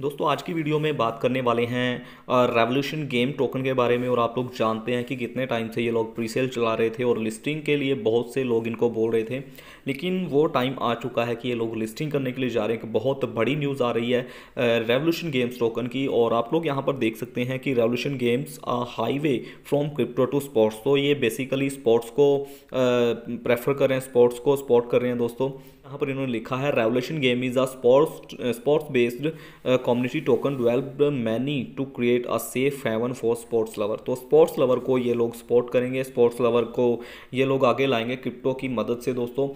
दोस्तों आज की वीडियो में बात करने वाले हैं रेवोल्यूशन गेम टोकन के बारे में और आप लोग जानते हैं कि कितने टाइम से ये लोग प्री सेल चला रहे थे और लिस्टिंग के लिए बहुत से लोग इनको बोल रहे थे लेकिन वो टाइम आ चुका है कि ये लोग लिस्टिंग करने के लिए जा रहे हैं बहुत बड़ी न्यूज़ आ रही है रेवोल्यूशन गेम्स टोकन की और आप लोग यहाँ पर देख सकते हैं कि revolution games highway from crypto to sports तो ये बेसिकली स्पोर्ट्स को प्रेफर कर रहे हैं स्पोर्ट्स को सपोर्ट कर रहे हैं दोस्तों यहाँ पर इन्होंने लिखा है revolution game is a sports sports based community token developed many to create a safe haven for sports lover तो स्पोर्ट्स लवर को ये लोग सपोर्ट करेंगे स्पोर्ट्स लवर को ये लोग आगे लाएंगे क्रिप्टो की मदद से दोस्तों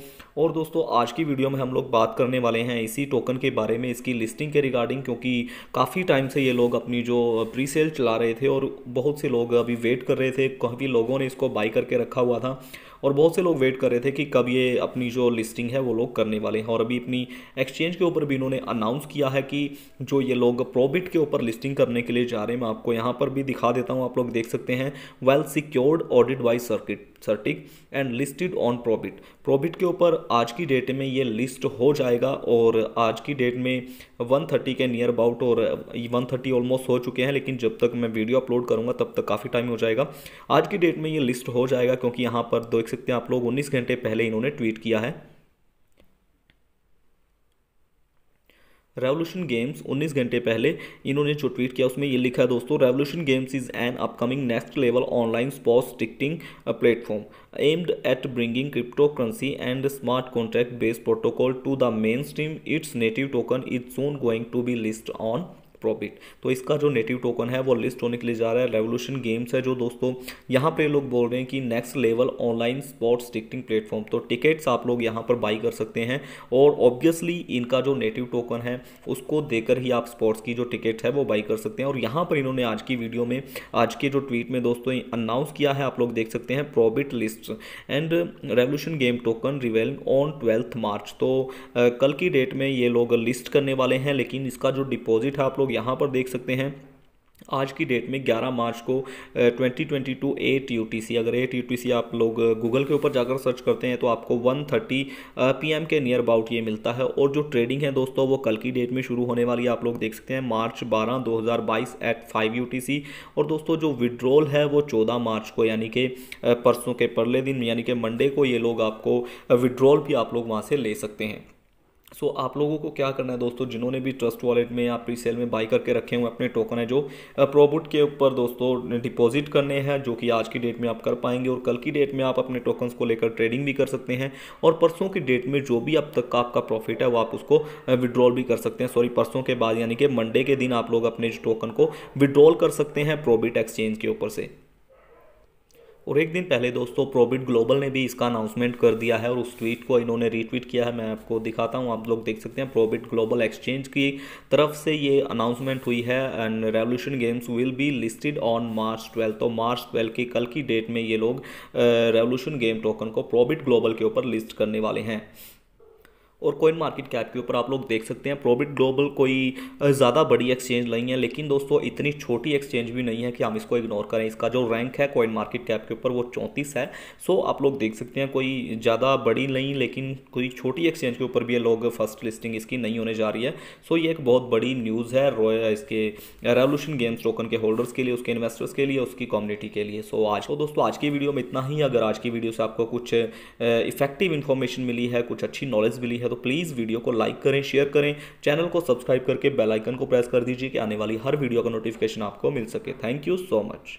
और दोस्तों आज की वीडियो में हम लोग बात करने वाले हैं इसी टोकन के बारे में इसकी लिस्टिंग के रिगार्डिंग क्योंकि काफ़ी टाइम से ये लोग अपनी जो प्री सेल चला रहे थे और बहुत से लोग अभी वेट कर रहे थे काफ़ी लोगों ने इसको बाई करके रखा हुआ था और बहुत से लोग वेट कर रहे थे कि कब ये अपनी जो लिस्टिंग है वो लोग करने वाले हैं और अभी अपनी एक्सचेंज के ऊपर भी इन्होंने अनाउंस किया है कि जो ये लोग प्रोबिट के ऊपर लिस्टिंग करने के लिए जा रहे हैं मैं आपको यहाँ पर भी दिखा देता हूँ आप लोग देख सकते हैं well secured audit by circuit ठीक and listed on profit profit के ऊपर आज की डेट में ये लिस्ट हो जाएगा और आज की डेट में 130 के नियर अबाउट और 130 ऑलमोस्ट हो चुके हैं लेकिन जब तक मैं वीडियो अपलोड करूँगा तब तक काफ़ी टाइम हो जाएगा आज की डेट में ये लिस्ट हो जाएगा क्योंकि यहाँ पर देख सकते हैं आप लोग उन्नीस घंटे पहले इन्होंने ट्वीट किया है रेवोल्यूशन गेम्स 19 घंटे पहले इन्होंने जो ट्वीट किया उसमें ये लिखा है दोस्तों revolution games is an upcoming next level online sports ticketing platform aimed at bringing crypto currency and smart contract based protocol to the main stream its native token is soon going to be list on profit तो इसका जो native token है वो list होने के लिए जा रहा है रेवोल्यूशन गेम्स है जो दोस्तों यहाँ पर लोग बोल रहे हैं कि next level online sports ticketing platform तो टिकट्स आप लोग यहाँ पर बाई कर सकते हैं और ऑब्वियसली इनका जो नेटिव टोकन है उसको देकर ही आप स्पोर्ट्स की जो टिकट है वो बाई कर सकते हैं और यहाँ पर इन्होंने आज की वीडियो में आज के जो ट्वीट में दोस्तों अनाउंस किया है आप लोग देख सकते हैं ProBit list and revolution game token reveal on twelfth March तो कल की डेट में ये लोग लिस्ट करने वाले हैं लेकिन इसका जो डिपॉजिट है आप लोग लोग यहाँ पर देख सकते हैं आज की डेट में 11 मार्च को 2022 ट्वेंटी टू अगर एट यू आप लोग गूगल के ऊपर जाकर सर्च करते हैं तो आपको 1:30 पी के नियर अबाउट ये मिलता है और जो ट्रेडिंग है दोस्तों वो कल की डेट में शुरू होने वाली है आप लोग देख सकते हैं मार्च 12 2022 एट 5 यू और दोस्तों जो विड्रॉल है वो चौदह मार्च को यानी कि परसों के परले दिन यानी कि मंडे को ये लोग आपको विड्रॉल भी आप लोग वहाँ से ले सकते हैं सो so, आप लोगों को क्या करना है दोस्तों जिन्होंने भी ट्रस्ट वॉलेट में या प्री सेल में बाई करके रखे हुए अपने टोकन है जो प्रोबुट के ऊपर दोस्तों डिपॉजिट करने हैं जो कि आज की डेट में आप कर पाएंगे और कल की डेट में आप अपने टोकन्स को लेकर ट्रेडिंग भी कर सकते हैं और परसों की डेट में जो भी अब तक का आपका प्रॉफिट है वो आप उसको विड्रॉल भी कर सकते हैं सॉरी परसों के बाद यानी कि मंडे के दिन आप लोग अपने टोकन को विड्रॉल कर सकते हैं प्रोबिट एक्सचेंज के ऊपर से और एक दिन पहले दोस्तों प्रोबिट ग्लोबल ने भी इसका अनाउंसमेंट कर दिया है और उस ट्वीट को इन्होंने रीट्वीट किया है मैं आपको दिखाता हूँ आप लोग देख सकते हैं प्रोबिट ग्लोबल एक्सचेंज की तरफ से ये अनाउंसमेंट हुई है and revolution games will be listed on March twelfth तो मार्च ट्वेल्थ की कल की डेट में ये लोग रेवोल्यूशन गेम टोकन को प्रोबिट ग्लोबल के ऊपर लिस्ट करने वाले हैं और कोइन मार्केट कैप के ऊपर आप लोग देख सकते हैं प्रोबिट ग्लोबल कोई ज़्यादा बड़ी एक्सचेंज नहीं है लेकिन दोस्तों इतनी छोटी एक्सचेंज भी नहीं है कि हम इसको इग्नोर करें इसका जो रैंक है कोइन मार्केट कैप के ऊपर वो चौंतीस है सो आप लोग देख सकते हैं कोई ज़्यादा बड़ी नहीं लेकिन कोई छोटी एक्सचेंज के ऊपर भी लोग फर्स्ट लिस्टिंग इसकी नहीं होने जा रही है सो ये एक बहुत बड़ी न्यूज़ है इसके रेवोल्यूशन गेम्स टोकन के होल्डर्स के लिए उसके इन्वेस्टर्स के लिए उसकी कम्युनिटी के लिए सो आज को दोस्तों आज की वीडियो में इतना ही अगर आज की वीडियो से आपको कुछ इफेक्टिव इन्फॉर्मेशन मिली है कुछ अच्छी नॉलेज मिली है तो प्लीज़ वीडियो को लाइक करें शेयर करें चैनल को सब्सक्राइब करके बेलाइकन को प्रेस कर दीजिए कि आने वाली हर वीडियो का नोटिफिकेशन आपको मिल सके थैंक यू सो मच